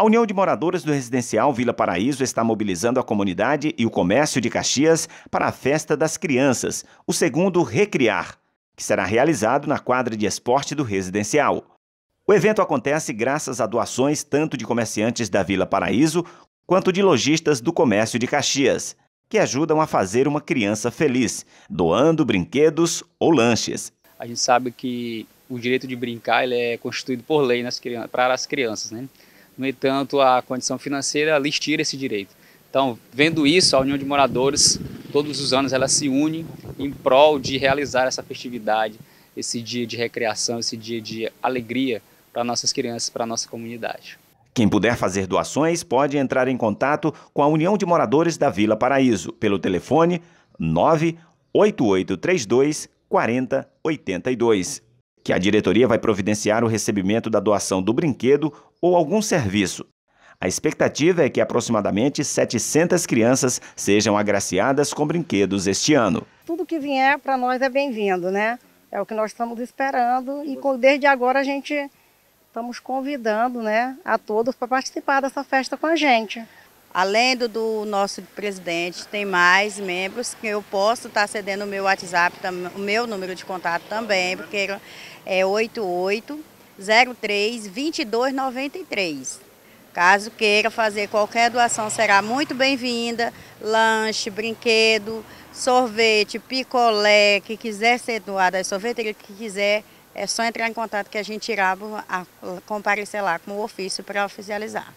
A União de Moradores do Residencial Vila Paraíso está mobilizando a comunidade e o comércio de Caxias para a Festa das Crianças, o segundo Recriar, que será realizado na quadra de esporte do Residencial. O evento acontece graças a doações tanto de comerciantes da Vila Paraíso quanto de lojistas do comércio de Caxias, que ajudam a fazer uma criança feliz, doando brinquedos ou lanches. A gente sabe que o direito de brincar ele é constituído por lei nas, para as crianças, né? no entanto, a condição financeira lhes tira esse direito. Então, vendo isso, a União de Moradores, todos os anos, ela se une em prol de realizar essa festividade, esse dia de recreação, esse dia de alegria para nossas crianças, para nossa comunidade. Quem puder fazer doações pode entrar em contato com a União de Moradores da Vila Paraíso pelo telefone 98832 4082 que a diretoria vai providenciar o recebimento da doação do brinquedo ou algum serviço. A expectativa é que aproximadamente 700 crianças sejam agraciadas com brinquedos este ano. Tudo que vier para nós é bem-vindo, né? É o que nós estamos esperando e desde agora a gente estamos convidando né, a todos para participar dessa festa com a gente. Além do, do, nosso presidente, tem mais membros que eu posso estar tá cedendo o meu WhatsApp, o meu número de contato também, porque é 8803-2293. Caso queira fazer qualquer doação, será muito bem-vinda. Lanche, brinquedo, sorvete, picolé, que quiser ser doado à é sorveteria, que quiser, é só entrar em contato que a gente irá comparecer lá com o ofício para oficializar.